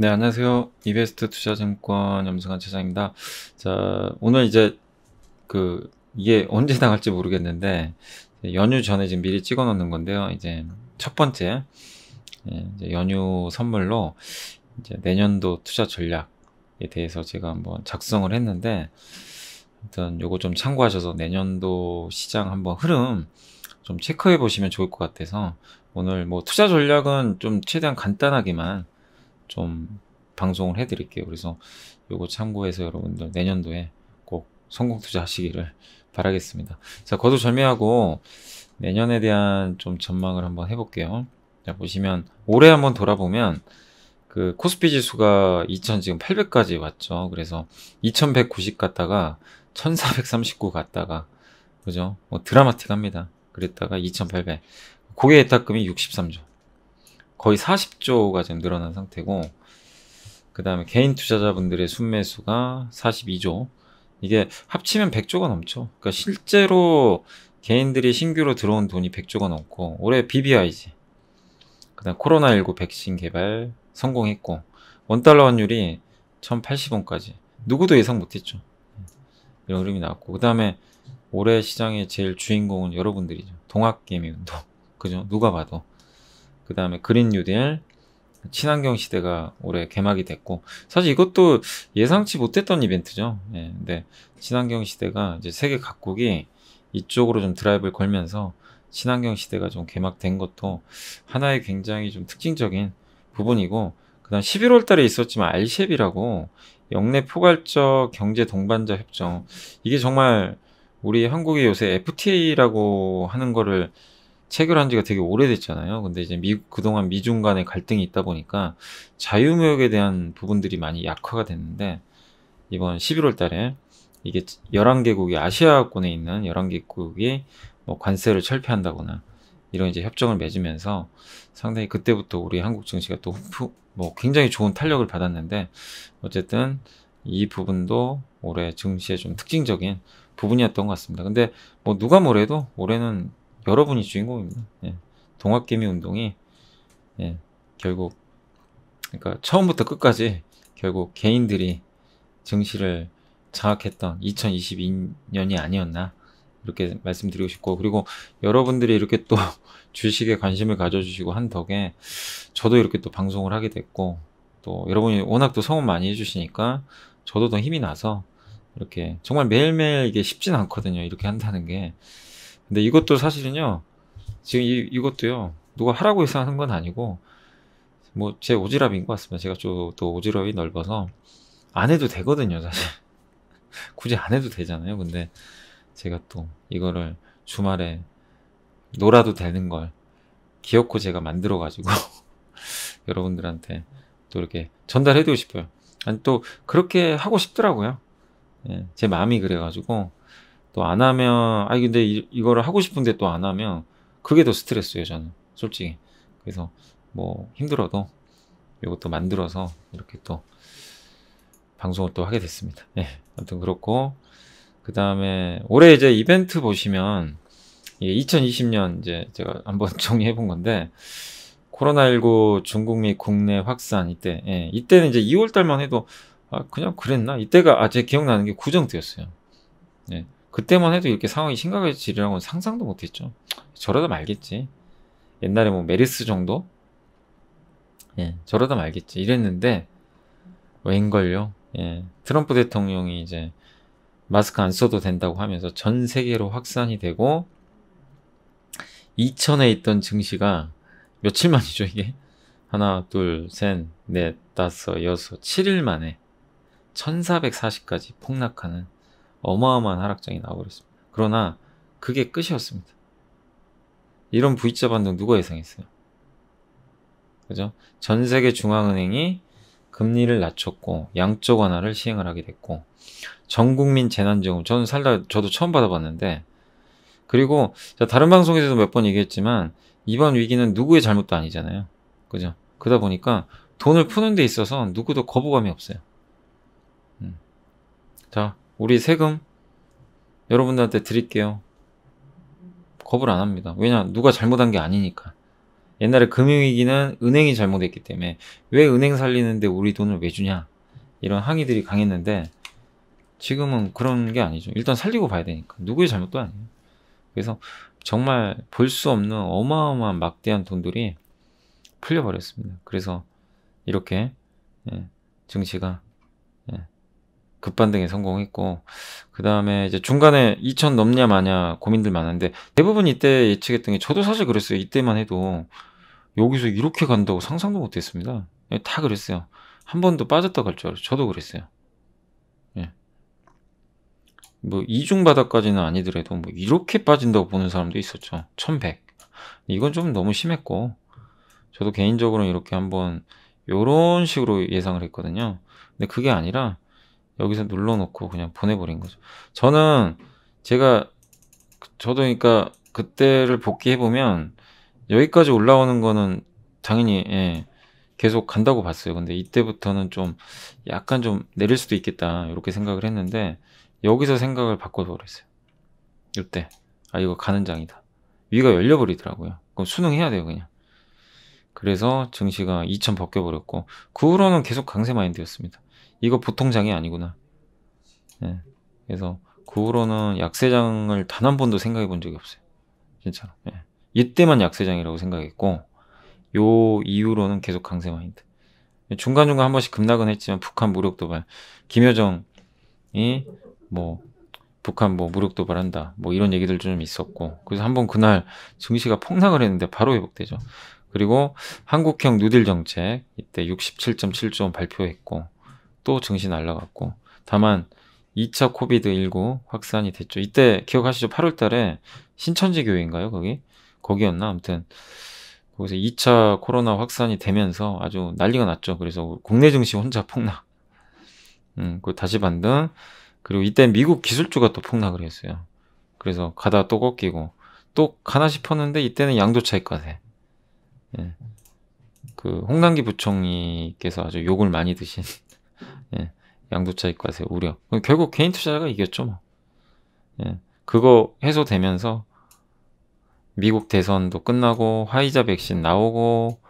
네, 안녕하세요. 이베스트 투자증권 염승환 차장입니다. 자, 오늘 이제 그 이게 언제 나갈지 모르겠는데 연휴 전에 지금 미리 찍어 놓는 건데요. 이제 첫 번째 예, 이제 연휴 선물로 이제 내년도 투자 전략에 대해서 제가 한번 작성을 했는데 일단 요거 좀 참고하셔서 내년도 시장 한번 흐름 좀 체크해 보시면 좋을 것 같아서 오늘 뭐 투자 전략은 좀 최대한 간단하게만 좀 방송을 해드릴게요. 그래서 요거 참고해서 여러분들 내년도에 꼭 성공 투자하시기를 바라겠습니다. 자, 거두절미하고 내년에 대한 좀 전망을 한번 해볼게요. 자, 보시면 올해 한번 돌아보면 그 코스피 지수가 2000 지금 800까지 왔죠. 그래서 2190 갔다가 1439 갔다가 그죠? 뭐 드라마틱합니다. 그랬다가 2800. 고객예탁금이 63조. 거의 40조가 지금 늘어난 상태고 그 다음에 개인 투자자분들의 순매수가 42조 이게 합치면 100조가 넘죠 그러니까 실제로 개인들이 신규로 들어온 돈이 100조가 넘고 올해 BBIG 그 다음 코로나19 백신 개발 성공했고 원달러 환율이 1080원까지 누구도 예상 못했죠 이런 흐름이 나왔고 그 다음에 올해 시장의 제일 주인공은 여러분들이죠 동학개미 운동 그죠 누가 봐도 그 다음에 그린 뉴딜, 친환경 시대가 올해 개막이 됐고 사실 이것도 예상치 못했던 이벤트죠. 예, 근데 친환경 시대가 이제 세계 각국이 이쪽으로 좀 드라이브를 걸면서 친환경 시대가 좀 개막된 것도 하나의 굉장히 좀 특징적인 부분이고 그다음 11월 달에 있었지만 알셰비라고 영내 포괄적 경제 동반자 협정 이게 정말 우리 한국이 요새 FTA라고 하는 거를 체결한 지가 되게 오래됐잖아요. 근데 이제 미, 그동안 미중 간의 갈등이 있다 보니까 자유무역에 대한 부분들이 많이 약화가 됐는데 이번 11월 달에 이게 11개국이 아시아권에 있는 11개국이 뭐 관세를 철폐한다거나 이런 이제 협정을 맺으면서 상당히 그때부터 우리 한국 증시가 또 후프, 뭐 굉장히 좋은 탄력을 받았는데 어쨌든 이 부분도 올해 증시의 좀 특징적인 부분이었던 것 같습니다. 근데 뭐 누가 뭐래도 올해는 여러분이 주인공입니다. 예. 동학개미 운동이 예. 결국 그러니까 처음부터 끝까지 결국 개인들이 증시를 장악했던 2022년이 아니었나 이렇게 말씀드리고 싶고 그리고 여러분들이 이렇게 또 주식에 관심을 가져주시고 한 덕에 저도 이렇게 또 방송을 하게 됐고 또 여러분이 워낙 또 성원 많이 해주시니까 저도 더 힘이 나서 이렇게 정말 매일매일 이게 쉽진 않거든요 이렇게 한다는 게 근데 이것도 사실은요, 지금 이, 이것도요, 누가 하라고 해서 하는 건 아니고, 뭐, 제 오지랖인 것 같습니다. 제가 또, 또 오지랖이 넓어서, 안 해도 되거든요, 사실. 굳이 안 해도 되잖아요. 근데 제가 또 이거를 주말에 놀아도 되는 걸 기어코 제가 만들어가지고 여러분들한테 또 이렇게 전달해드리고 싶어요. 아니, 또 그렇게 하고 싶더라고요. 예, 제 마음이 그래가지고 또안 하면 아 근데 이, 이거를 하고 싶은데 또 안 하면 그게 더 스트레스예요 저는 솔직히 그래서 뭐 힘들어도 이것도 만들어서 이렇게 또 방송을 또 하게 됐습니다 예 네, 아무튼 그렇고 그 다음에 올해 이제 이벤트 보시면 2020년 예, 이제 제가 한번 정리해 본 건데 코로나19 중국 및 국내 확산 이때 예, 이때는 이제 2월 달만 해도 아 그냥 그랬나 이때가 아제 기억나는 게 구정 때였어요 예, 그때만 해도 이렇게 상황이 심각해지리라고는 상상도 못했죠. 저러다 말겠지. 옛날에 뭐 메르스 정도? 예, 저러다 말겠지. 이랬는데 웬걸요? 예, 트럼프 대통령이 이제 마스크 안 써도 된다고 하면서 전 세계로 확산이 되고 2천에 있던 증시가 며칠 만이죠 이게 하나 둘 셋 넷 다섯 여섯 7일 만에 1440까지 폭락하는 어마어마한 하락장이 나와버렸습니다. 그러나 그게 끝이었습니다. 이런 V자 반등 누가 예상했어요? 그죠? 전 세계 중앙은행이 금리를 낮췄고 양적 완화를 시행을 하게 됐고 전 국민 재난지원금 저는 살다 저도 처음 받아봤는데 그리고 다른 방송에서도 몇 번 얘기했지만 이번 위기는 누구의 잘못도 아니잖아요. 그죠? 그러다 보니까 돈을 푸는 데 있어서 누구도 거부감이 없어요. 음. 자, 우리 세금 여러분들한테 드릴게요. 겁을 안 합니다. 왜냐 누가 잘못한 게 아니니까. 옛날에 금융위기는 은행이 잘못했기 때문에 왜 은행 살리는데 우리 돈을 왜 주냐 이런 항의들이 강했는데 지금은 그런 게 아니죠. 일단 살리고 봐야 되니까 누구의 잘못도 아니에요. 그래서 정말 볼 수 없는 어마어마한 막대한 돈들이 풀려버렸습니다. 그래서 이렇게 예, 증시가 급반등에 성공했고 그 다음에 이제 중간에 2천 넘냐 마냐 고민들 많은데 대부분 이때 예측했던 게 저도 사실 그랬어요 이때만 해도 여기서 이렇게 간다고 상상도 못했습니다 예, 다 그랬어요 한 번도 빠졌다 갈 줄 알았어요 저도 그랬어요 예. 뭐 이중바닥까지는 아니더라도 뭐 이렇게 빠진다고 보는 사람도 있었죠 1100 이건 좀 너무 심했고 저도 개인적으로 이렇게 한번 요런 식으로 예상을 했거든요 근데 그게 아니라 여기서 눌러놓고 그냥 보내버린 거죠. 저는 제가 저도 그러니까 그때를 복귀해보면 여기까지 올라오는 거는 당연히 예, 계속 간다고 봤어요. 근데 이때부터는 좀 약간 좀 내릴 수도 있겠다 이렇게 생각을 했는데 여기서 생각을 바꿔버렸어요. 이때 아 이거 가는 장이다. 위가 열려버리더라고요. 그럼 수능해야 돼요 그냥. 그래서 증시가 2000 벗겨버렸고 그 후로는 계속 강세 마인드였습니다. 이거 보통 장이 아니구나. 네. 그래서 그 후로는 약세장을 단 한 번도 생각해 본 적이 없어요. 진짜로. 네. 이때만 약세장이라고 생각했고 요 이후로는 계속 강세 마인드. 중간중간 한 번씩 급락은 했지만 북한 무력 도발, 김여정이 뭐 북한 뭐 무력 도발한다 뭐 이런 얘기들 좀 있었고 그래서 한 번 그날 증시가 폭락을 했는데 바로 회복되죠. 그리고 한국형 누딜 정책 이때 67.7조 원 발표했고 또 증시 날라갔고 다만 2차 코비드19 확산이 됐죠. 이때 기억하시죠? 8월 달에 신천지 교회인가요? 거기? 거기였나? 아무튼 거기서 2차 코로나 확산이 되면서 아주 난리가 났죠. 그래서 국내 증시 혼자 폭락. 음, 그 다시 반등. 그리고 이때 미국 기술주가 또 폭락을 했어요. 그래서 가다 또 꺾이고 또 가나 싶었는데 이때는 양도 차익 과세. 예. 그 홍남기 부총리께서 아주 욕을 많이 드신 예. 양도차익과세 우려. 결국 개인 투자자가 이겼죠. 뭐. 예. 그거 해소되면서 미국 대선도 끝나고 화이자 백신 나오고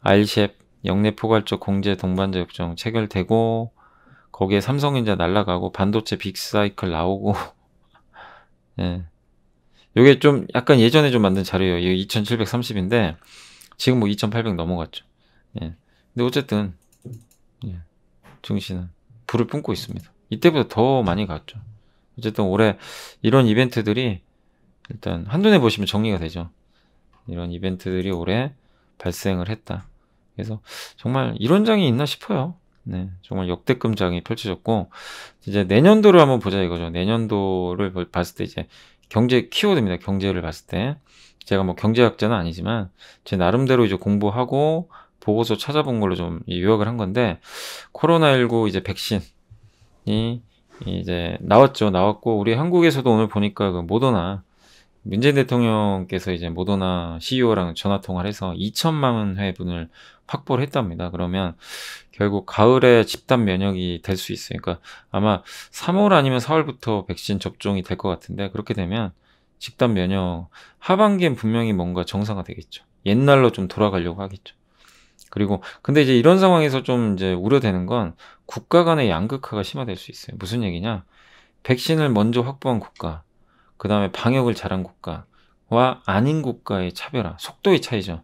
r c 알 p 영내 포괄적 공제 동반자 협정 체결되고 거기에 삼성전자 날라가고 반도체 빅사이클 나오고 예. 요게 좀 약간 예전에 좀 만든 자료예요. 이거 2730인데 지금 뭐 2800 넘어갔죠. 예. 근데 어쨌든 증시는 불을 뿜고 있습니다. 이때보다 더 많이 갔죠. 어쨌든 올해 이런 이벤트들이 일단 한눈에 보시면 정리가 되죠. 이런 이벤트들이 올해 발생을 했다. 그래서 정말 이런 장이 있나 싶어요. 네, 정말 역대급 장이 펼쳐졌고 이제 내년도를 한번 보자 이거죠. 내년도를 봤을 때 이제 경제 키워드입니다. 경제를 봤을 때 제가 뭐 경제학자는 아니지만 제 나름대로 이제 공부하고 보고서 찾아본 걸로 좀 요약을 한 건데 코로나19 이제 백신이 이제 나왔죠. 나왔고 우리 한국에서도 오늘 보니까 그 모더나 문재인 대통령께서 이제 모더나 CEO랑 전화 통화를 해서 2천만 회분을 확보를 했답니다. 그러면 결국 가을에 집단 면역이 될 수 있으니까 그러니까 아마 3월 아니면 4월부터 백신 접종이 될 것 같은데 그렇게 되면 집단 면역 하반기엔 분명히 뭔가 정상화 되겠죠. 옛날로 좀 돌아가려고 하겠죠. 그리고 근데 이제 이런 상황에서 좀 이제 우려되는 건 국가 간의 양극화가 심화될 수 있어요. 무슨 얘기냐? 백신을 먼저 확보한 국가, 그 다음에 방역을 잘한 국가와 아닌 국가의 차별화, 속도의 차이죠.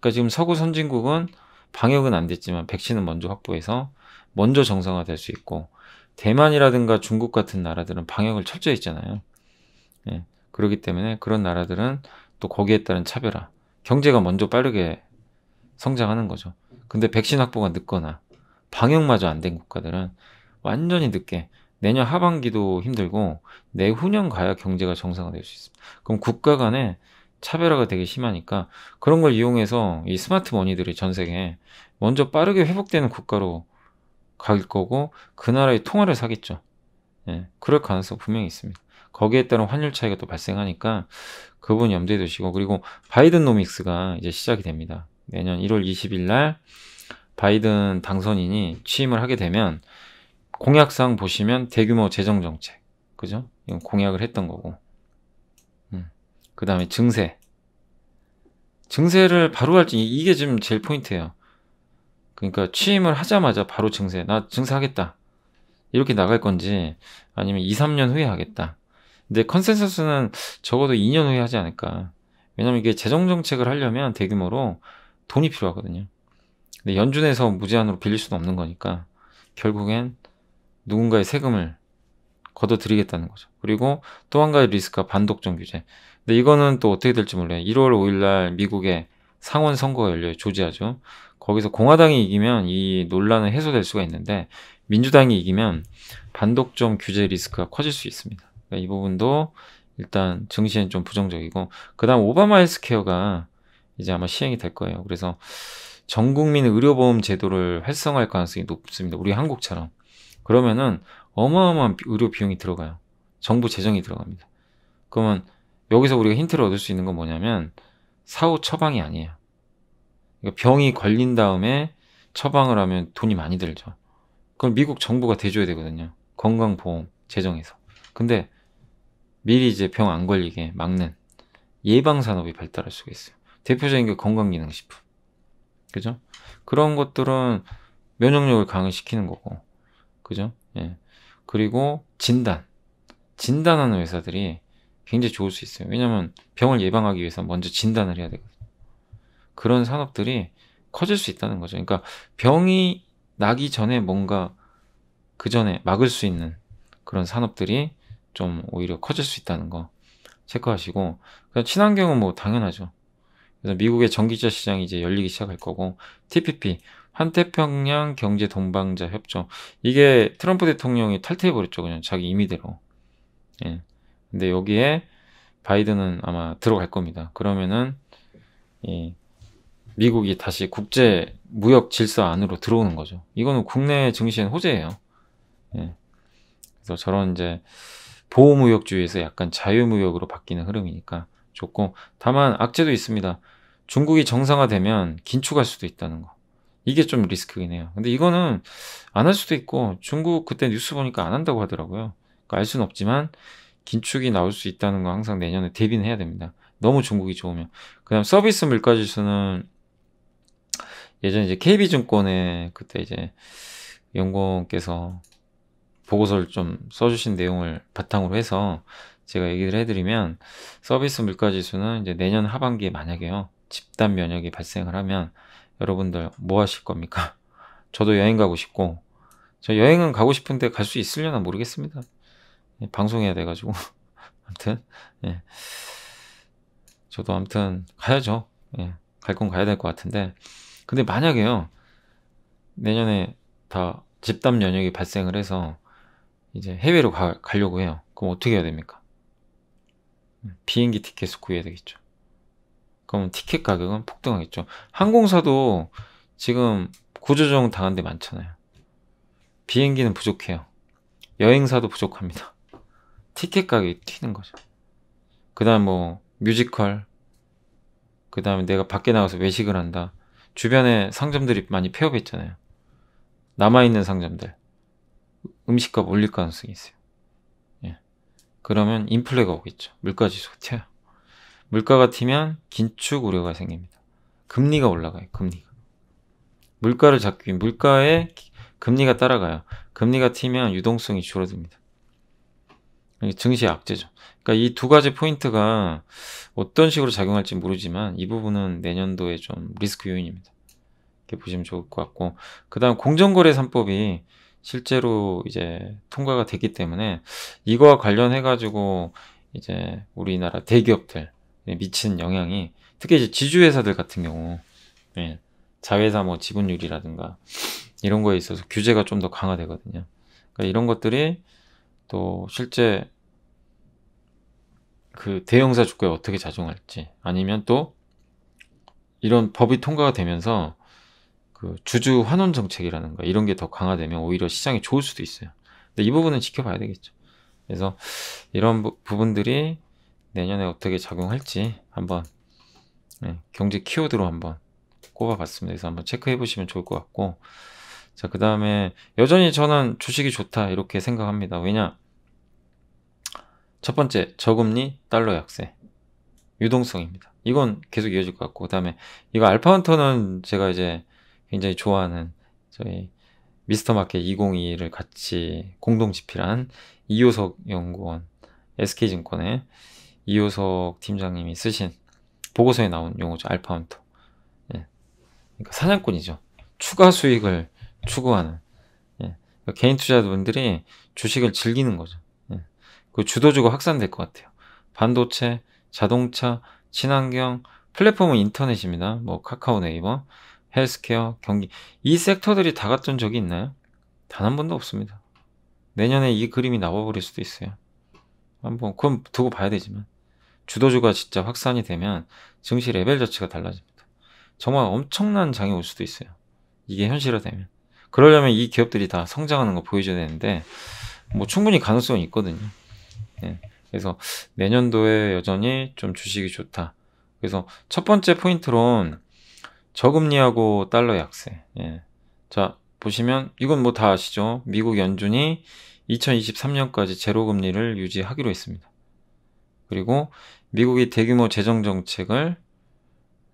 그러니까 지금 서구 선진국은 방역은 안 됐지만 백신은 먼저 확보해서 먼저 정상화 될수 있고 대만이라든가 중국 같은 나라들은 방역을 철저히 했잖아요. 예. 그렇기 때문에 그런 나라들은 또 거기에 따른 차별화, 경제가 먼저 빠르게 성장하는 거죠. 근데 백신 확보가 늦거나 방역마저 안 된 국가들은 완전히 늦게 내년 하반기도 힘들고 내후년 가야 경제가 정상화될 수 있습니다. 그럼 국가 간에 차별화가 되게 심하니까 그런 걸 이용해서 이 스마트 머니들이 전 세계에 먼저 빠르게 회복되는 국가로 갈 거고 그 나라의 통화를 사겠죠. 예, 그럴 가능성 분명히 있습니다. 거기에 따른 환율 차이가 또 발생하니까 그분 염두에 두시고 그리고 바이든 노믹스가 이제 시작이 됩니다. 내년 1월 20일 날 바이든 당선인이 취임을 하게 되면 공약상 보시면 대규모 재정 정책, 그죠? 이건 공약을 했던 거고. 음. 그 다음에 증세. 증세를 바로 할지 이게 지금 제일 포인트예요. 그러니까 취임을 하자마자 바로 증세. 나 증세하겠다. 이렇게 나갈 건지 아니면 2, 3년 후에 하겠다. 근데 컨센서스는 적어도 2년 후에 하지 않을까. 왜냐면 이게 재정 정책을 하려면 대규모로 돈이 필요하거든요. 근데 연준에서 무제한으로 빌릴 수는 없는 거니까 결국엔 누군가의 세금을 걷어들이겠다는 거죠. 그리고 또 한 가지 리스크가 반독점 규제. 근데 이거는 또 어떻게 될지 몰라요. 1월 5일 날 미국의 상원 선거가 열려요. 조지아죠. 거기서 공화당이 이기면 이 논란은 해소될 수가 있는데 민주당이 이기면 반독점 규제 리스크가 커질 수 있습니다. 그러니까 이 부분도 일단 증시엔 좀 부정적이고 그다음 오바마 헬스케어가 이제 아마 시행이 될 거예요. 그래서 전 국민 의료보험 제도를 활성화할 가능성이 높습니다. 우리 한국처럼. 그러면은 어마어마한 의료 비용이 들어가요. 정부 재정이 들어갑니다. 그러면 여기서 우리가 힌트를 얻을 수 있는 건 뭐냐면 사후 처방이 아니에요. 그러니까 병이 걸린 다음에 처방을 하면 돈이 많이 들죠. 그럼 미국 정부가 대줘야 되거든요. 건강보험 재정에서. 근데 미리 이제 병 안 걸리게 막는 예방 산업이 발달할 수가 있어요. 대표적인 게 건강기능식품. 그죠? 그런 것들은 면역력을 강화시키는 거고. 그죠? 예. 그리고 진단. 진단하는 회사들이 굉장히 좋을 수 있어요. 왜냐면 병을 예방하기 위해서 먼저 진단을 해야 되거든요. 그런 산업들이 커질 수 있다는 거죠. 그러니까 병이 나기 전에 뭔가 그 전에 막을 수 있는 그런 산업들이 좀 오히려 커질 수 있다는 거 체크하시고 친환경은 뭐 당연하죠. 그래서 미국의 전기차 시장이 이제 열리기 시작할 거고 TPP 환태평양 경제 동방자 협정 이게 트럼프 대통령이 탈퇴해 버렸죠 그냥 자기 임의대로 예. 근데 여기에 바이든은 아마 들어갈 겁니다 그러면은 예. 미국이 다시 국제 무역 질서 안으로 들어오는 거죠 이거는 국내 증시엔 호재예요 예. 그래서 저런 이제 보호무역주의에서 약간 자유무역으로 바뀌는 흐름이니까 좋고 다만 악재도 있습니다. 중국이 정상화되면 긴축할 수도 있다는 거. 이게 좀 리스크긴 해요. 근데 이거는 안 할 수도 있고 중국 그때 뉴스 보니까 안 한다고 하더라고요. 그러니까 알 수는 없지만 긴축이 나올 수 있다는 거 항상 내년에 대비는 해야 됩니다. 너무 중국이 좋으면. 그다음 서비스 물가 지수는 예전 이제 KB증권에 그때 이제 연구원께서 보고서를 좀 써주신 내용을 바탕으로 해서 제가 얘기를 해드리면 서비스 물가지수는 이제 내년 하반기에 만약에요 집단 면역이 발생을 하면 여러분들 뭐 하실 겁니까? 저도 여행 가고 싶고 저 여행은 가고 싶은데 갈 수 있으려나 모르겠습니다. 예, 방송해야 돼가지고 아무튼 예. 저도 아무튼 가야죠. 예. 갈 건 가야 될 것 같은데 근데 만약에요 내년에 다 집단 면역이 발생을 해서 이제 해외로 가, 가려고 해요. 그럼 어떻게 해야 됩니까? 비행기 티켓을 구해야 되겠죠. 그럼 티켓 가격은 폭등하겠죠. 항공사도 지금 구조조정 당한 데 많잖아요. 비행기는 부족해요. 여행사도 부족합니다. 티켓 가격이 튀는 거죠. 그 다음 뭐 뮤지컬 그 다음에 내가 밖에 나가서 외식을 한다. 주변에 상점들이 많이 폐업했잖아요. 남아있는 상점들 음식값 올릴 가능성이 있어요. 그러면 인플레가 오겠죠. 물가 지수가 튀어요. 물가가 튀면 긴축 우려가 생깁니다. 금리가 올라가요. 금리가. 물가를 잡기 위해 물가에 금리가 따라가요. 금리가 튀면 유동성이 줄어듭니다. 증시 악재죠. 그러니까 이 두 가지 포인트가 어떤 식으로 작용할지 모르지만 이 부분은 내년도에 좀 리스크 요인입니다. 이렇게 보시면 좋을 것 같고 그 다음 공정거래 3법이 실제로 이제 통과가 됐기 때문에 이거와 관련해 가지고 이제 우리나라 대기업들 미친 영향이 특히 이제 지주회사들 같은 경우 예, 자회사 뭐 지분율이라든가 이런 거에 있어서 규제가 좀 더 강화되거든요. 그러니까 이런 것들이 또 실제 그 대형사 주가에 어떻게 작용할지 아니면 또 이런 법이 통과가 되면서 그 주주 환원 정책이라는거 이런 게 더 강화되면 오히려 시장이 좋을 수도 있어요. 근데 이 부분은 지켜봐야 되겠죠. 그래서 이런 부, 분들이 내년에 어떻게 작용할지 한번 네, 경제 키워드로 한번 꼽아봤습니다. 그래서 한번 체크해 보시면 좋을 것 같고 자그 다음에 여전히 저는 주식이 좋다 이렇게 생각합니다. 왜냐 첫 번째 저금리 달러 약세 유동성입니다. 이건 계속 이어질 것 같고 그 다음에 이거 알파헌터는 제가 이제 굉장히 좋아하는 저희 미스터 마켓 2 0 2 1을 같이 공동 집필한 이효석 연구원 SK증권의 이효석 팀장님이 쓰신 보고서에 나온 용어죠. 알파운터. 예. 그러니까 사냥꾼이죠. 추가 수익을 추구하는. 예. 그러니까 개인 투자자분들이 주식을 즐기는 거죠. 예. 그 주도주가 확산될 것 같아요. 반도체, 자동차, 친환경, 플랫폼은 인터넷입니다. 뭐 카카오 네이버. 헬스케어, 경기 이 섹터들이 다 갔던 적이 있나요? 단 한 번도 없습니다. 내년에 이 그림이 나와버릴 수도 있어요. 한번 그건 두고 봐야 되지만 주도주가 진짜 확산이 되면 증시 레벨 자체가 달라집니다. 정말 엄청난 장이 올 수도 있어요. 이게 현실화되면 그러려면 이 기업들이 다 성장하는 거 보여줘야 되는데 뭐 충분히 가능성이 있거든요. 네. 그래서 내년도에 여전히 좀 주식이 좋다. 그래서 첫 번째 포인트론 저금리하고 달러 약세. 예. 자, 보시면 이건 뭐 다 아시죠? 미국 연준이 2023년까지 제로 금리를 유지하기로 했습니다. 그리고 미국이 대규모 재정 정책을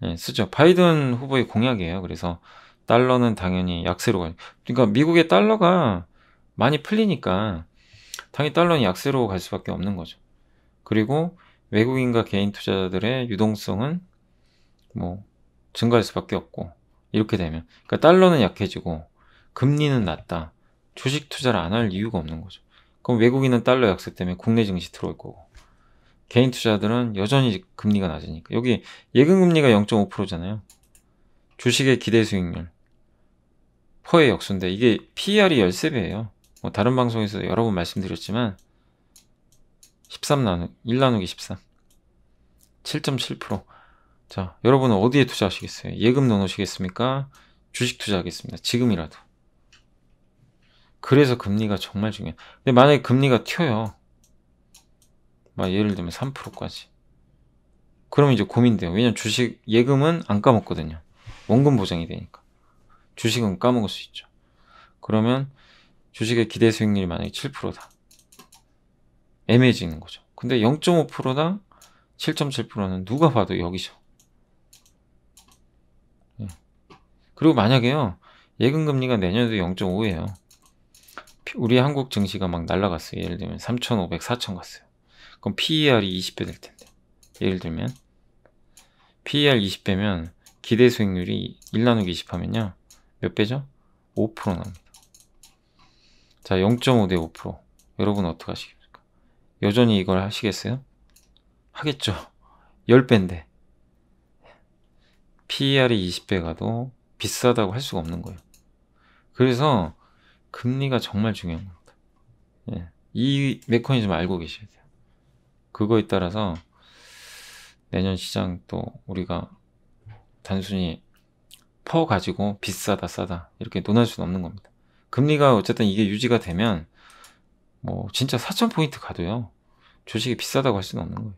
예, 쓰죠. 바이든 후보의 공약이에요. 그래서 달러는 당연히 약세로 가요. 그러니까 미국의 달러가 많이 풀리니까 당연히 달러는 약세로 갈 수밖에 없는 거죠. 그리고 외국인과 개인 투자자들의 유동성은 뭐 증가할 수밖에 없고 이렇게 되면 그러니까 달러는 약해지고 금리는 낮다. 주식 투자를 안 할 이유가 없는 거죠. 그럼 외국인은 달러 약세 때문에 국내 증시 들어올 거고 개인 투자들은 여전히 금리가 낮으니까 여기 예금 금리가 0.5%잖아요. 주식의 기대 수익률 퍼의 역수인데 이게 PER이 13배예요. 뭐 다른 방송에서 여러 번 말씀드렸지만 13 나누 1 나누기 13 7.7% 자, 여러분은 어디에 투자하시겠어요? 예금 넣어놓으시겠습니까? 주식 투자하겠습니다. 지금이라도. 그래서 금리가 정말 중요해. 요 근데 만약에 금리가 튀어요. 막 예를 들면 3%까지. 그러면 이제 고민돼요. 왜냐면 주식, 예금은 안 까먹거든요. 원금 보장이 되니까. 주식은 까먹을 수 있죠. 그러면 주식의 기대 수익률이 만약에 7%다. 애매해지는 거죠. 근데 0.5%당 7.7%는 누가 봐도 여기죠. 그리고 만약에요. 예금 금리가 내년에도 0.5예요. 우리 한국 증시가 막 날라갔어요. 예를 들면 3,500, 4,000 갔어요. 그럼 PER이 20배 될 텐데. 예를 들면 PER 20배면 기대 수익률이 1 나누기 20 하면요. 몇 배죠? 5% 나옵니다. 자, 0.5 대 5%. 여러분 어떻게 하시겠습니까? 여전히 이걸 하시겠어요? 하겠죠. 10배인데. PER이 20배 가도 비싸다고 할 수가 없는 거예요. 그래서 금리가 정말 중요한 겁니다. 예. 이 메커니즘 알고 계셔야 돼요. 그거에 따라서 내년 시장 또 우리가 단순히 퍼 가지고 비싸다 싸다 이렇게 논할 수는 없는 겁니다. 금리가 어쨌든 이게 유지가 되면 뭐 진짜 4천포인트 가도요. 주식이 비싸다고 할 수는 없는 거예요.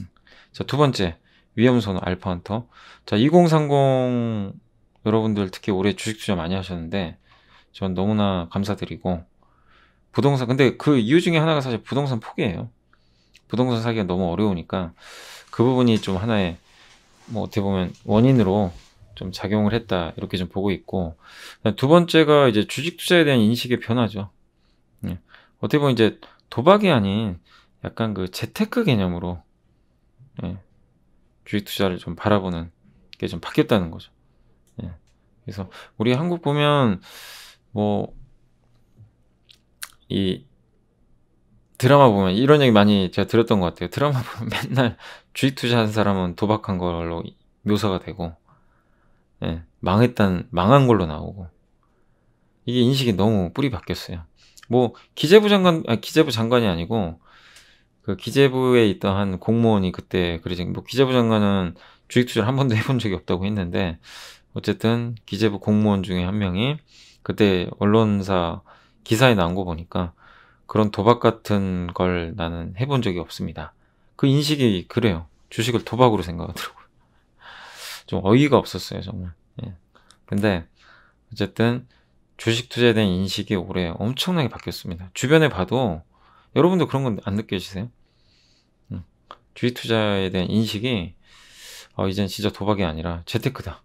음. 자, 두 번째 위험선호 알파헌터. 자, 2030 여러분들 특히 올해 주식 투자 많이 하셨는데 전 너무나 감사드리고 부동산 근데 그 이유 중에 하나가 사실 부동산 포기예요. 부동산 사기가 너무 어려우니까 그 부분이 좀 하나의 뭐 어떻게 보면 원인으로 좀 작용을 했다 이렇게 좀 보고 있고 두 번째가 이제 주식 투자에 대한 인식의 변화죠. 예. 어떻게 보면 이제 도박이 아닌 약간 그 재테크 개념으로 예. 주식 투자를 좀 바라보는 게 좀 바뀌었다는 거죠. 그래서 우리 한국 보면 뭐 이 드라마 보면 이런 얘기 많이 제가 들었던 것 같아요. 드라마 보면 맨날 주식 투자한 사람은 도박한 걸로 묘사가 되고 예, 망했단 망한 걸로 나오고 이게 인식이 너무 뿌리 바뀌었어요. 뭐 기재부 장관 아, 기재부 장관이 아니고 그 기재부에 있던 한 공무원이 그때 그러지 뭐 기재부 장관은 주식 투자를 한 번도 해본 적이 없다고 했는데 어쨌든 기재부 공무원 중에 한 명이 그때 언론사 기사에 나온 거 보니까 그런 도박 같은 걸 나는 해본 적이 없습니다. 그 인식이 그래요. 주식을 도박으로 생각하더라고요. 좀 어이가 없었어요, 정말. 예. 근데 어쨌든 주식 투자에 대한 인식이 올해 엄청나게 바뀌었습니다. 주변에 봐도 여러분도 그런 건 안 느껴지세요? 음. 주식 투자에 대한 인식이 어, 이젠 진짜 도박이 아니라 재테크다.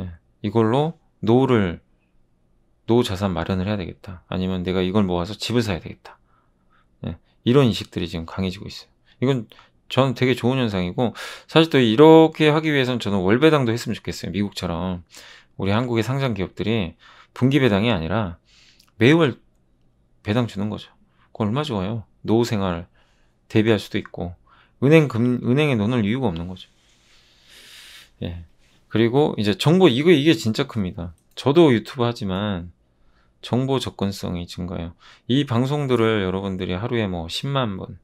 예. 이걸로 노후를 노후 자산 마련을 해야 되겠다. 아니면 내가 이걸 모아서 집을 사야 되겠다. 예. 이런 인식들이 지금 강해지고 있어요. 이건 저는 되게 좋은 현상이고 사실 또 이렇게 하기 위해서는 저는 월배당도 했으면 좋겠어요. 미국처럼 우리 한국의 상장 기업들이 분기 배당이 아니라 매월 배당 주는 거죠. 그건 얼마 좋아요. 노후 생활 대비할 수도 있고 은행 금 은행에 넣을 이유가 없는 거죠. 예. 그리고 이제 정보 이거 이게 진짜 큽니다. 저도 유튜브 하지만 정보 접근성이 증가해요. 이 방송들을 여러분들이 하루에 뭐 10만 번,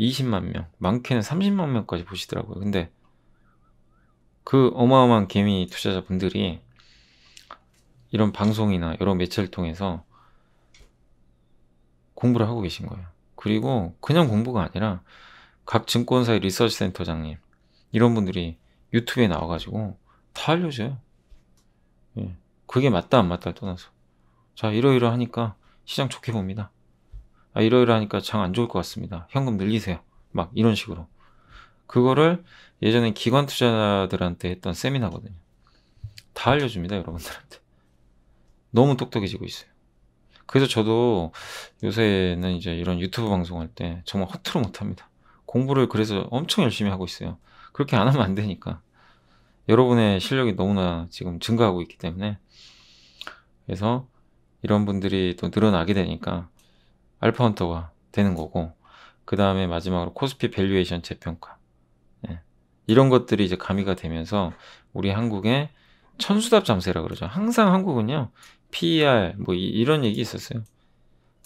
20만 명, 많게는 30만 명까지 보시더라고요. 근데 그 어마어마한 개미 투자자분들이 이런 방송이나 여러 매체를 통해서 공부를 하고 계신 거예요. 그리고 그냥 공부가 아니라 각 증권사의 리서치 센터장님 이런 분들이 유튜브에 나와가지고 다 알려줘요. 예. 그게 맞다 안 맞다를 떠나서 자 이러이러하니까 시장 좋게 봅니다. 아 이러이러하니까 장 안 좋을 것 같습니다. 현금 늘리세요. 막 이런 식으로 그거를 예전에 기관 투자자들한테 했던 세미나거든요. 다 알려줍니다 여러분들한테. 너무 똑똑해지고 있어요. 그래서 저도 요새는 이제 이런 유튜브 방송할 때 정말 허투루 못합니다. 공부를 그래서 엄청 열심히 하고 있어요. 그렇게 안 하면 안 되니까. 여러분의 실력이 너무나 지금 증가하고 있기 때문에. 그래서 이런 분들이 또 늘어나게 되니까 알파 헌터가 되는 거고, 그 다음에 마지막으로 코스피 밸류에이션 재평가. 네. 이런 것들이 이제 가미가 되면서 우리 한국의 천수답 잠세라 그러죠. 항상 한국은요, PER, 뭐 이, 런 얘기 있었어요.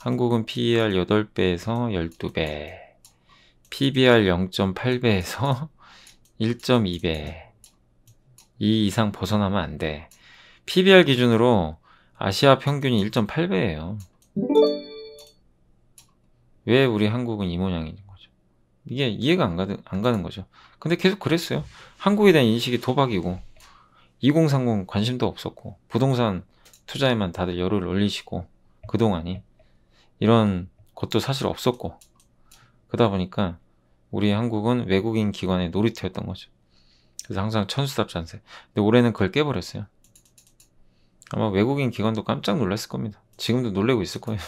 한국은 PER 8배에서 12배, PBR 0.8배에서 1.2배 이 이상 벗어나면 안돼 PBR 기준으로 아시아 평균이 1.8배예요 왜 우리 한국은 이 모양인 거죠 이게 이해가 안, 가드, 안 가는 거죠 근데 계속 그랬어요 한국에 대한 인식이 도박이고 2030 관심도 없었고 부동산 투자에만 다들 열을 올리시고 그동안이 이런 것도 사실 없었고 그러다 보니까 우리 한국은 외국인 기관의 놀이터였던 거죠. 그래서 항상 천수답지 않세. 근데 올해는 그걸 깨버렸어요. 아마 외국인 기관도 깜짝 놀랐을 겁니다. 지금도 놀래고 있을 거예요.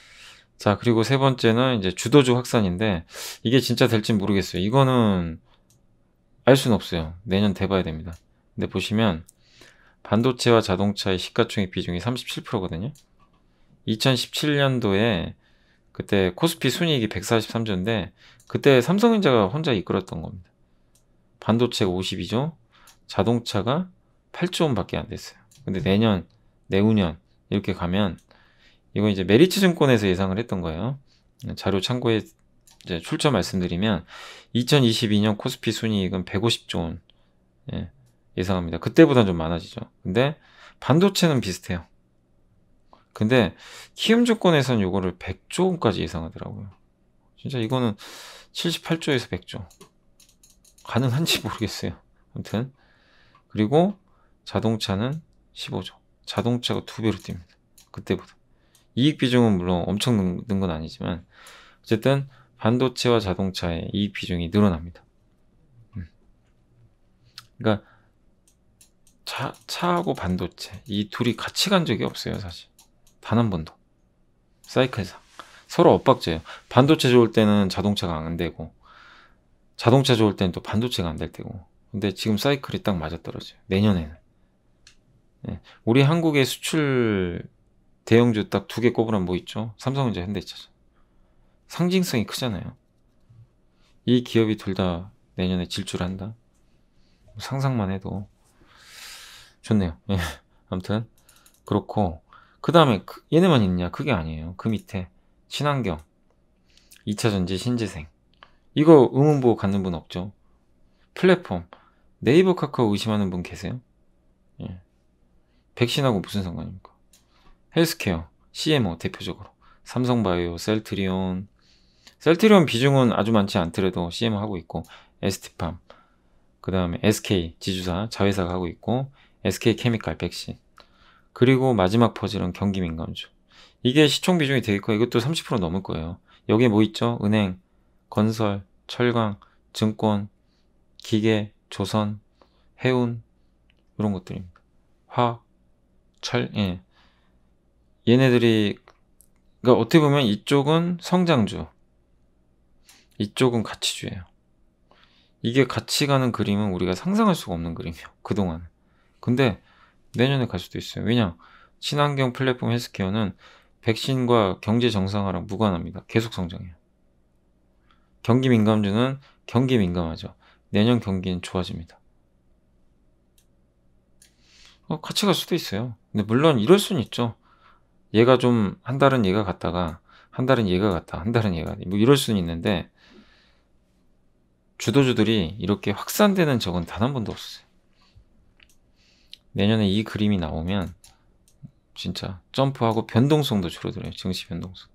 자, 그리고 세 번째는 이제 주도주 확산인데 이게 진짜 될지 모르겠어요. 이거는 알 수는 없어요. 내년 돼봐야 됩니다. 근데 보시면 반도체와 자동차의 시가총액 비중이 37%거든요. 2017년도에 그때 코스피 순이익이 143조인데 그때 삼성전자가 혼자 이끌었던 겁니다. 반도체가 52조, 자동차가 8조 원밖에 안 됐어요. 근데 내년, 내후년 이렇게 가면 이건 이제 메리츠 증권에서 예상을 했던 거예요. 자료 참고에 이제 출처 말씀드리면 2022년 코스피 순이익은 150조 원 예, 예상합니다. 그때보다 좀 많아지죠. 근데 반도체는 비슷해요. 근데 키움 조건에선 요거를 100조 원까지 예상하더라고요. 진짜 이거는 78조에서 100조. 가능한지 모르겠어요. 아무튼 그리고 자동차는 15조. 자동차가 두 배로 뜁니다. 그때보다. 이익 비중은 물론 엄청 는 건 아니지만 어쨌든 반도체와 자동차의 이익 비중이 늘어납니다. 음. 그러니까 차, 차하고 반도체 이 둘이 같이 간 적이 없어요 사실 단한 번도. 사이클상. 서로 엇박제예요. 반도체 좋을 때는 자동차가 안 되고 자동차 좋을 때는 또 반도체가 안 될 때고 근데 지금 사이클이 딱 맞아떨어져요. 내년에는. 네. 우리 한국의 수출 대형주 딱 두 개 꼽으라면 뭐 있죠? 삼성전자, 현대차죠. 상징성이 크잖아요. 이 기업이 둘 다 내년에 질주를 한다. 상상만 해도 좋네요. 예. 아무튼 그렇고 그 다음에 그, 얘네만 있냐? 그게 아니에요. 그 밑에 친환경, 2차전지 신재생 이거 의문보호 갖는 분 없죠? 플랫폼, 네이버 카카오 의심하는 분 계세요? 예. 백신하고 무슨 상관입니까? 헬스케어, CMO 대표적으로 삼성바이오, 셀트리온 셀트리온 비중은 아주 많지 않더라도 CMO 하고 있고 에스티팜 그 다음에 SK 지주사 자회사가 하고 있고 SK 케미칼 백신 그리고 마지막 퍼즐은 경기 민감주. 이게 시총 비중이 되게 커 이것도 30% 넘을 거예요. 여기에 뭐 있죠? 은행, 건설, 철강, 증권, 기계, 조선, 해운 이런 것들입니다. 화, 철, 예. 얘네들이 그러니까 어떻게 보면 이쪽은 성장주, 이쪽은 가치주예요. 이게 같이 가는 그림은 우리가 상상할 수가 없는 그림이에요. 그동안. 근데 내년에 갈 수도 있어요. 왜냐? 친환경 플랫폼 헬스케어는 백신과 경제 정상화랑 무관합니다. 계속 성장해요. 경기 민감주는 경기 민감하죠. 내년 경기는 좋아집니다. 어, 같이 갈 수도 있어요. 근데 물론 이럴 수는 있죠. 얘가 좀 한 달은 얘가 갔다가 한 달은 얘가 갔다 한 달은 얘가 뭐 이럴 수는 있는데 주도주들이 이렇게 확산되는 적은 단 한 번도 없어요. 었 내년에 이 그림이 나오면 진짜 점프하고 변동성도 줄어들어요. 증시 변동성.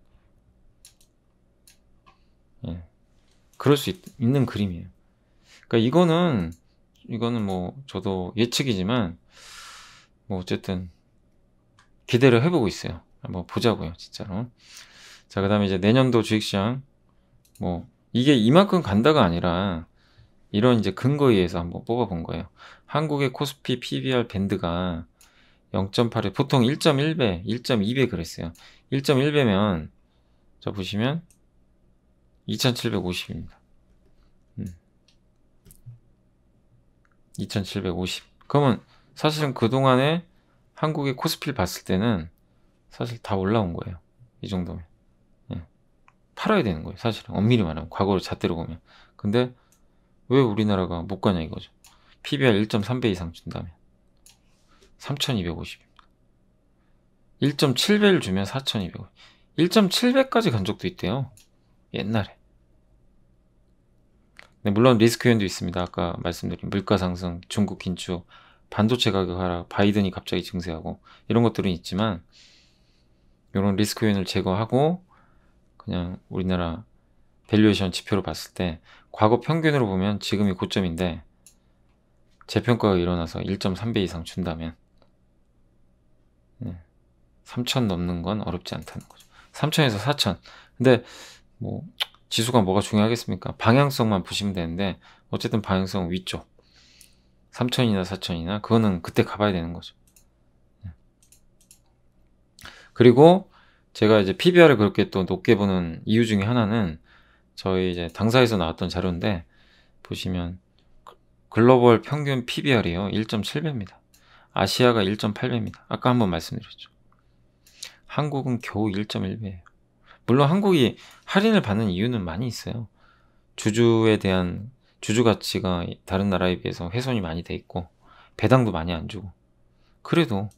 예. 그럴 수 있, 는 그림이에요. 그러니까 이거는 이거는 뭐 저도 예측이지만 뭐 어쨌든 기대를 해보고 있어요. 한번 보자고요, 진짜로. 자, 그다음에 이제 내년도 주식시장 뭐 이게 이만큼 간다가 아니라 이런 이제 근거에 의해서 한번 뽑아본 거예요. 한국의 코스피 PBR 밴드가 0.8에 보통 1.1배, 1.2배 그랬어요. 1.1배면 자 보시면 2750입니다. 2750. 음. 그러면 사실은 그동안에 한국의 코스피를 봤을 때는 사실 다 올라온 거예요. 이 정도면. 예. 팔아야 되는 거예요. 사실은. 엄밀히 말하면. 과거를 잣대로 보면. 근데 왜 우리나라가 못 가냐 이거죠. PBR 1.3배 이상 준다면 3 2 5 0 1.7배를 주면 4,250. 1.7배까지 간 적도 있대요. 옛날에. 네, 물론 리스크 요인도 있습니다. 아까 말씀드린 물가 상승, 중국 긴축, 반도체 가격 하락, 바이든이 갑자기 증세하고 이런 것들은 있지만 이런 리스크 요인을 제거하고 그냥 우리나라 밸류에이션 지표로 봤을 때 과거 평균으로 보면 지금이 고점인데 재평가가 일어나서 1.3배 이상 준다면 3천 넘는 건 어렵지 않다는 거죠. 3천에서 4천. 근데 뭐 지수가 뭐가 중요하겠습니까? 방향성만 보시면 되는데 어쨌든 방향성 은 위쪽 3천이나 4천이나 그거는 그때 가봐야 되는 거죠. 네. 그리고 제가 이제 PBR을 그렇게 또 높게 보는 이유 중에 하나는 저희 이제 당사에서 나왔던 자료인데 보시면 그, 글로벌 평균 PBR이요. 1.7배입니다. 아시아가 1.8배입니다. 아까 한번 말씀드렸죠. 한국은 겨우 1.1배예요. 물론 한국이 할인을 받는 이유는 많이 있어요. 주주에 대한 주주 가치가 다른 나라에 비해서 훼손이 많이 돼 있고 배당도 많이 안 주고 그래도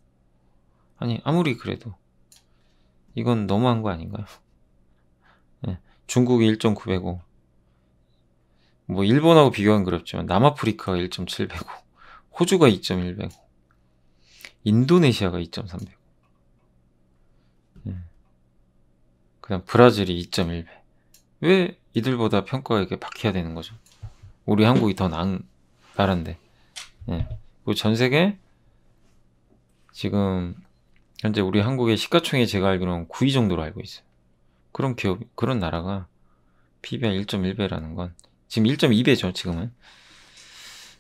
아니 아무리 그래도 이건 너무한 거 아닌가요? 중국이 1.9배고 뭐 일본하고 비교하는 그렇지만 남아프리카가 1.7배고 호주가 2.1배고 인도네시아가 2.3배고 예. 그냥 브라질이 2.1배 왜 이들보다 평가가 이렇게 박해야 되는 거죠 우리 한국이 더 나은 나라인데 예. 전 세계 지금 현재 우리 한국의 시가총액 제가 알기로는 9위 정도로 알고 있어요 그런 기업, 그런 나라가 PBR 1.1배라는 건 지금 1.2배죠, 지금은.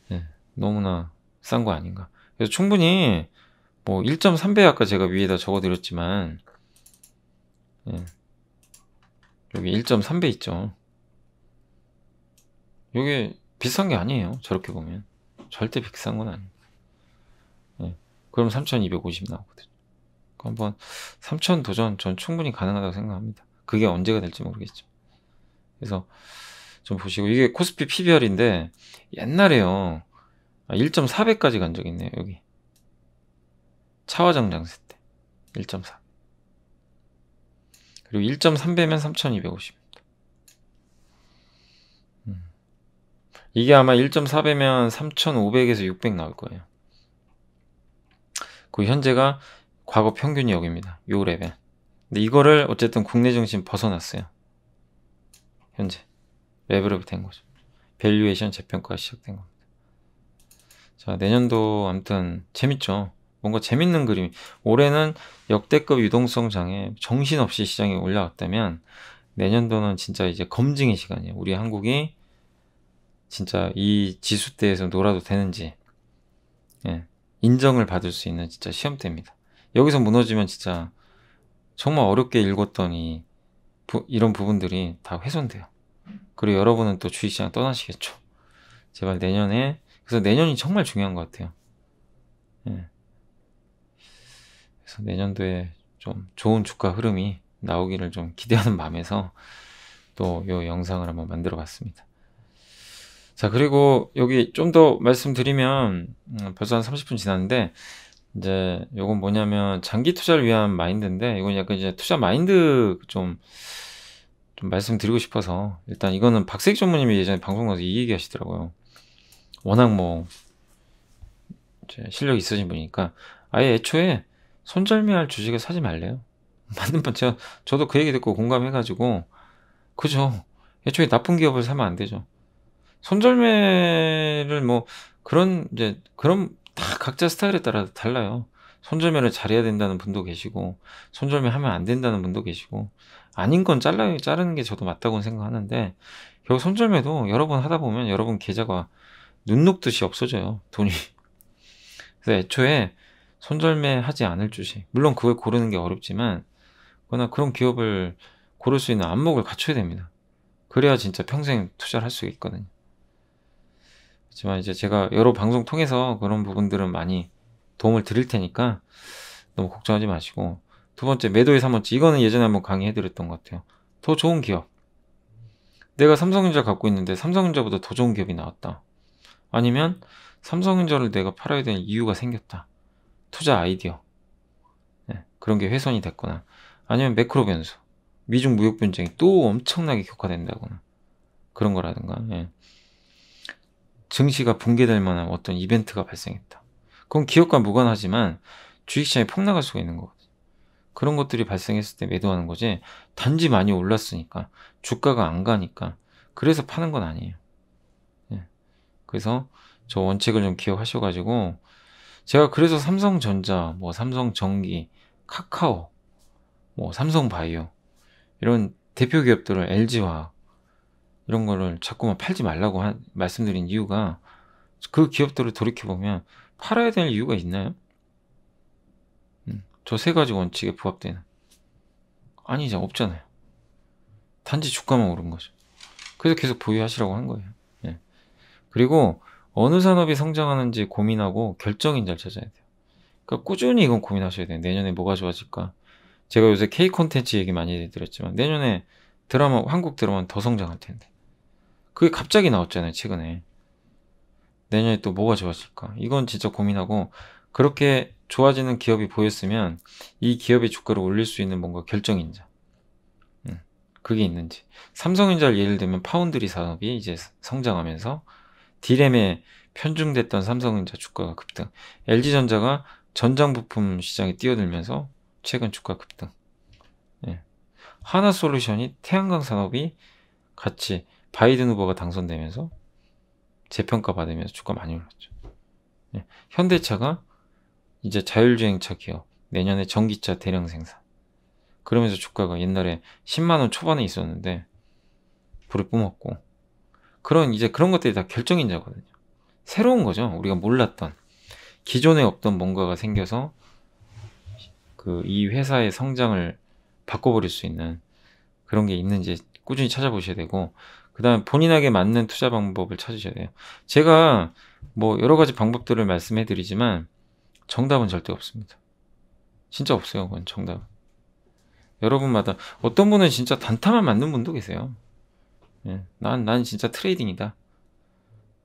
네, 너무나 싼 거 아닌가. 그래서 충분히 뭐 1.3배 아까 제가 위에다 적어드렸지만 네, 여기 1.3배 있죠. 이게 비싼 게 아니에요. 저렇게 보면. 절대 비싼 건 아니에요. 예, 그럼 3250 나오거든요. 한번 3000 도전 전 충분히 가능하다고 생각합니다. 그게 언제가 될지 모르겠죠. 그래서 좀 보시고 이게 코스피 PBR인데 옛날에요. 1.4배까지 아, 간 적이 있네요. 여기 차화장 장세 때 1.4. 그리고 1.3배면 3,250입니다. 음. 이게 아마 1.4배면 3,500에서 600 나올 거예요. 그 현재가 과거 평균이 여기입니다. 요 레벨. 근데 이거를 어쨌든 국내 중심 벗어났어요. 현재 레벨업이 된 거죠. 밸류에이션 재평가 가 시작된 겁니다. 자 내년도 아무튼 재밌죠. 뭔가 재밌는 그림이 올해는 역대급 유동성 장에 정신없이 시장이 올라왔다면 내년도는 진짜 이제 검증의 시간이에요. 우리 한국이 진짜 이 지수대에서 놀아도 되는지 예, 인정을 받을 수 있는 진짜 시험대입니다. 여기서 무너지면 진짜 정말 어렵게 읽었더니 부, 이런 부분들이 다 훼손돼요. 그리고 여러분은 또주의시장 떠나시겠죠. 제발 내년에 그래서 내년이 정말 중요한 것 같아요. 예. 그래서 내년도에 좀 좋은 주가 흐름이 나오기를 좀 기대하는 마음에서 또요 영상을 한번 만들어 봤습니다. 자 그리고 여기 좀 더 말씀드리면 음, 벌써 한 30분 지났는데 이제 요건 뭐냐면 장기 투자를 위한 마인드인데 이건 약간 이제 투자 마인드 좀, 좀 말씀드리고 싶어서 일단 이거는 박세기 전무님이 예전에 방송 가서 이 얘기 하시더라고요. 워낙 뭐 실력 이 있으신 분이니까 아예 애초에 손절미할 주식을 사지 말래요. 맞는 분 제가 저도 그 얘기 듣고 공감해가지고 그죠. 애초에 나쁜 기업을 사면 안 되죠. 손절매를 뭐 그런 이제 그런 다 각자 스타일에 따라 달라요. 손절매를 잘해야 된다는 분도 계시고 손절매 하면 안 된다는 분도 계시고 아닌 건 잘라 요 자르는 게 저도 맞다고 생각하는데 결국 손절매도 여러 번 하다 보면 여러분 계좌가 눈 녹듯이 없어져요 돈이 그래서 애초에 손절매 하지 않을 주식 물론 그걸 고르는 게 어렵지만 그러나 그런 기업을 고를 수 있는 안목을 갖춰야 됩니다 그래야 진짜 평생 투자를 할 수 있거든요 하지만 이제 제가 여러 방송 통해서 그런 부분들은 많이 도움을 드릴 테니까 너무 걱정하지 마시고 두 번째 매도의 3번째 이거는 예전에 한번 강의해 드렸던 것 같아요 더 좋은 기업 내가 삼성전자 갖고 있는데 삼성전자보다 더 좋은 기업이 나왔다 아니면 삼성전자를 내가 팔아야 되는 이유가 생겼다 투자 아이디어 네, 그런 게 훼손이 됐거나 아니면 매크로 변수 미중 무역 분쟁이 또 엄청나게 격화된다거나 그런 거라든가 예. 증시가 붕괴될 만한 어떤 이벤트가 발생했다. 그건 기업과 무관하지만 주식시장이 폭락할 수가 있는 거거든. 그런 것들이 발생했을 때 매도하는 거지 단지 많이 올랐으니까 주가가 안 가니까 그래서 파는 건 아니에요. 예. 그래서 저 원칙을 좀 기억하셔가지고 제가 그래서 삼성전자, 뭐 삼성전기, 카카오, 뭐 삼성바이오 이런 대표 기업들을 LG화학 이런 거를 자꾸만 팔지 말라고 한, 말씀드린 이유가 그 기업들을 돌이켜보면 팔아야 될 이유가 있나요? 음, 저세 가지 원칙에 부합되는 아니죠 없잖아요 단지 주가만 오른 거죠 그래서 계속 보유하시라고 한 거예요 예. 그리고 어느 산업이 성장하는지 고민하고 결정인자를 찾아야 돼요 그러니까 꾸준히 이건 고민하셔야 돼요 내년에 뭐가 좋아질까 제가 요새 K 콘텐츠 얘기 많이 드렸지만 내년에 드라마 한국 드라마는 더 성장할 텐데 그게 갑자기 나왔잖아요, 최근에. 내년에 또 뭐가 좋아질까? 이건 진짜 고민하고 그렇게 좋아지는 기업이 보였으면 이 기업의 주가를 올릴 수 있는 뭔가 결정인자. 음, 그게 있는지. 삼성전자를 예를 들면 파운드리 산업이 이제 성장하면서 디램에 편중됐던 삼성전자 주가가 급등. LG전자가 전장 부품 시장에 뛰어들면서 최근 주가 급등. 예. 하나솔루션이 태양광 산업이 같이 바이든 후보가 당선되면서 재평가 받으면서 주가 많이 올랐죠. 예. 현대차가 이제 자율주행차 기업 내년에 전기차 대량 생산 그러면서 주가가 옛날에 10만원 초반에 있었는데 불을 뿜었고 그런 이제 그런 것들이 다 결정인자거든요. 새로운 거죠. 우리가 몰랐던 기존에 없던 뭔가가 생겨서 그 이 회사의 성장을 바꿔버릴 수 있는 그런 게 있는지 꾸준히 찾아보셔야 되고 그 다음 본인에게 맞는 투자 방법을 찾으셔야 돼요. 제가 뭐 여러 가지 방법들을 말씀해 드리지만 정답은 절대 없습니다. 진짜 없어요. 그건 정답은. 여러분마다 어떤 분은 진짜 단타만 맞는 분도 계세요. 예, 난, 난 진짜 트레이딩이다.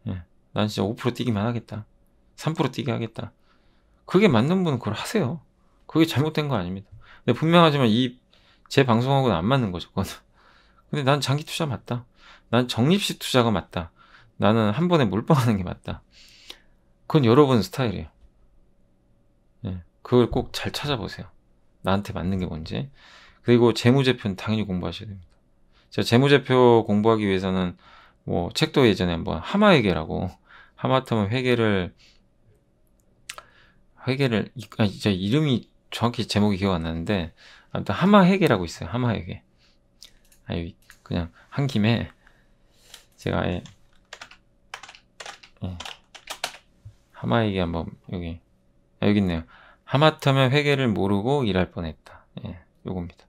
예, 난 진짜 5% 뛰기만 하겠다. 3% 뛰게 하겠다. 그게 맞는 분은 그걸 하세요. 그게 잘못된 거 아닙니다. 근데 분명하지만 이, 제 방송하고는 안 맞는 거죠, 그건. 근데 난 장기 투자 맞다. 난 적립식 투자가 맞다. 나는 한 번에 몰빵하는 게 맞다. 그건 여러분 스타일이에요. 예, 그걸 꼭 잘 찾아보세요. 나한테 맞는 게 뭔지. 그리고 재무제표는 당연히 공부하셔야 됩니다. 제가 재무제표 공부하기 위해서는 뭐 책도 예전에 한번 하마회계라고 하마터면 회계를 회계를 아 진짜 이름이 정확히 제목이 기억 안 나는데 아무튼 하마회계라고 있어요. 하마회계. 아니 그냥 한 김에 제가 아예 예. 하마에게 한번 여기 아, 여기 있네요. 하마터면 회계를 모르고 일할 뻔했다. 예, 요겁니다.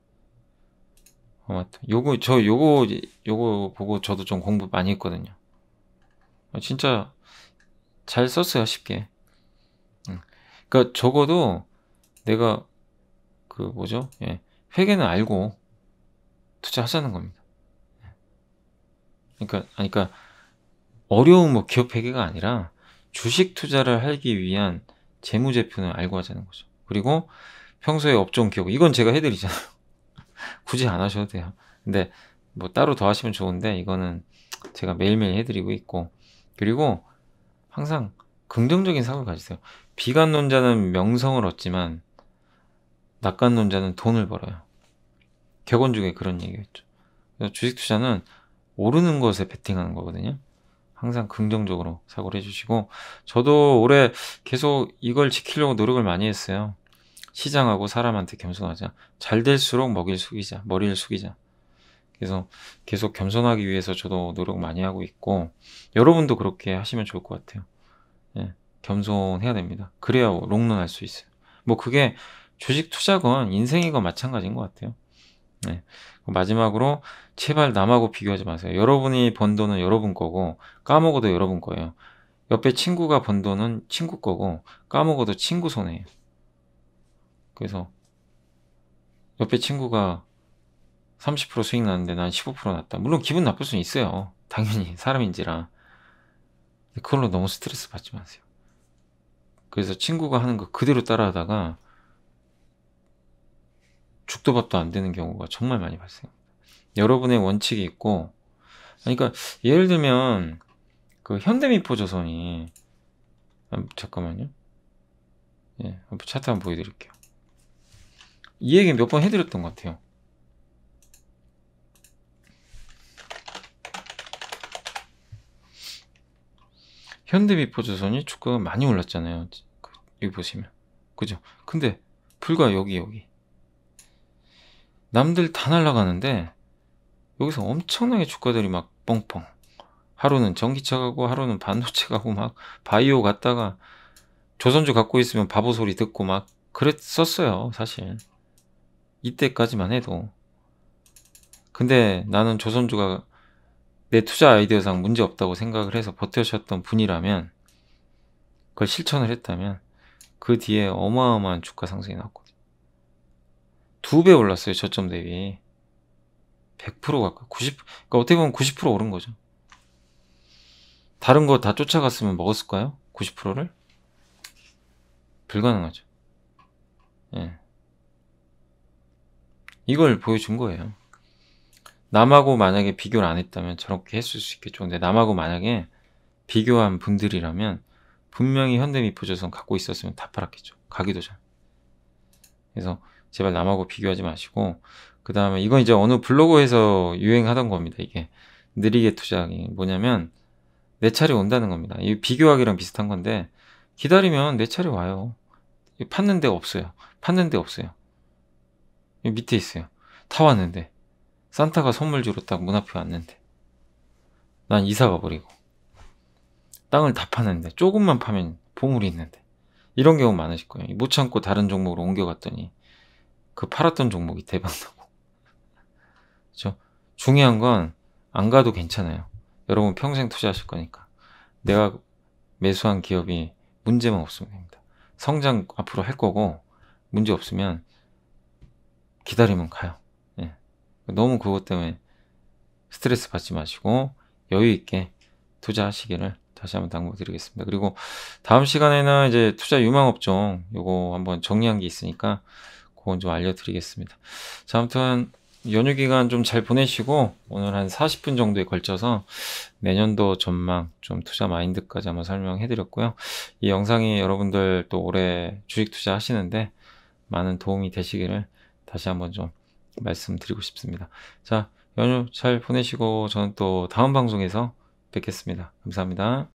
하마터 요거 저 요거 요거 보고 저도 좀 공부 많이 했거든요. 아, 진짜 잘 썼어요 쉽게. 음. 그니까 적어도 내가 그 뭐죠? 예, 회계는 알고 투자하자는 겁니다. 그러니까 그러니까 어려운 뭐 기업 회계가 아니라 주식 투자를 하기 위한 재무 제표는 알고 하자는 거죠. 그리고 평소에 업종 기억 이건 제가 해드리잖아요. 굳이 안 하셔도 돼요. 근데 뭐 따로 더 하시면 좋은데 이거는 제가 매일매일 해드리고 있고 그리고 항상 긍정적인 사고를 가지세요. 비관론자는 명성을 얻지만 낙관론자는 돈을 벌어요. 격언 중에 그런 얘기가 있죠. 주식 투자는 오르는 것에 베팅하는 거거든요. 항상 긍정적으로 사고를 해주시고 저도 올해 계속 이걸 지키려고 노력을 많이 했어요. 시장하고 사람한테 겸손하자. 잘 될수록 먹일 숙이자. 머리를 숙이자. 그래서 계속 겸손하기 위해서 저도 노력 많이 하고 있고 여러분도 그렇게 하시면 좋을 것 같아요. 예, 겸손해야 됩니다. 그래야 롱런할 수 있어요. 뭐 그게 주식 투자건 인생이건 마찬가지인 것 같아요. 네. 마지막으로 제발 남하고 비교하지 마세요. 여러분이 번 돈은 여러분 거고 까먹어도 여러분 거예요. 옆에 친구가 번 돈은 친구 거고 까먹어도 친구 손해예요. 그래서 옆에 친구가 30% 수익 나는데 난 15% 났다. 물론 기분 나쁠 수는 있어요. 당연히 사람인지라. 그걸로 너무 스트레스 받지 마세요. 그래서 친구가 하는 거 그대로 따라하다가 죽도 밥도 안 되는 경우가 정말 많이 발생합니다. 여러분의 원칙이 있고, 그러니까 예를 들면 그 현대미포조선이 아, 음, 잠깐만요. 예, 한번 차트 한번 보여드릴게요. 이 얘기 몇 번 해드렸던 것 같아요. 현대미포조선이 주가가 많이 올랐잖아요. 그, 여기 보시면, 그죠? 근데 불과 여기 여기 남들 다 날아가는데 여기서 엄청나게 주가들이 막 뻥뻥 하루는 전기차 가고 하루는 반도체 가고 막 바이오 갔다가 조선주 갖고 있으면 바보 소리 듣고 막 그랬었어요 사실 이때까지만 해도 근데 나는 조선주가 내 투자 아이디어상 문제없다고 생각을 해서 버텨셨던 분이라면 그걸 실천을 했다면 그 뒤에 어마어마한 주가 상승이 났고 두배 올랐어요. 저점 대비. 100% 가까이. 90, 그러니까 어떻게 보면 90% 오른 거죠. 다른 거 다 쫓아갔으면 먹었을까요? 90%를? 불가능하죠. 예. 이걸 보여준 거예요. 남하고 만약에 비교를 안 했다면 저렇게 했을 수 있겠죠. 근데 남하고 만약에 비교한 분들이라면 분명히 현대미포조선 갖고 있었으면 다 팔았겠죠. 가기도 잘 그래서 제발 남하고 비교하지 마시고 그 다음에 이건 이제 어느 블로그에서 유행하던 겁니다. 이게 느리게 투자하기 뭐냐면 내 차례 온다는 겁니다. 이 비교하기랑 비슷한 건데 기다리면 내 차례 와요. 팠는 데 없어요. 팠는 데 없어요. 밑에 있어요. 타 왔는데 산타가 선물 주러 딱문 앞에 왔는데 난 이사 가버리고 땅을 다 파는데 조금만 파면 보물이 있는데 이런 경우 많으실 거예요. 못 참고 다른 종목으로 옮겨갔더니 그 팔았던 종목이 대박나고 그죠 중요한 건 안 가도 괜찮아요 여러분 평생 투자하실 거니까 내가 매수한 기업이 문제만 없으면 됩니다 성장 앞으로 할 거고 문제 없으면 기다리면 가요 예. 너무 그것 때문에 스트레스 받지 마시고 여유 있게 투자하시기를 다시 한번 당부드리겠습니다. 그리고 다음 시간에는 이제 투자 유망업종 요거 한번 정리한 게 있으니까 그건 좀 알려드리겠습니다. 자, 아무튼 연휴 기간 좀 잘 보내시고 오늘 한 40분 정도에 걸쳐서 내년도 전망 좀 투자 마인드까지 한번 설명해 드렸고요. 이 영상이 여러분들 또 올해 주식 투자 하시는데 많은 도움이 되시기를 다시 한번 좀 말씀드리고 싶습니다. 자, 연휴 잘 보내시고 저는 또 다음 방송에서 뵙겠습니다. 감사합니다.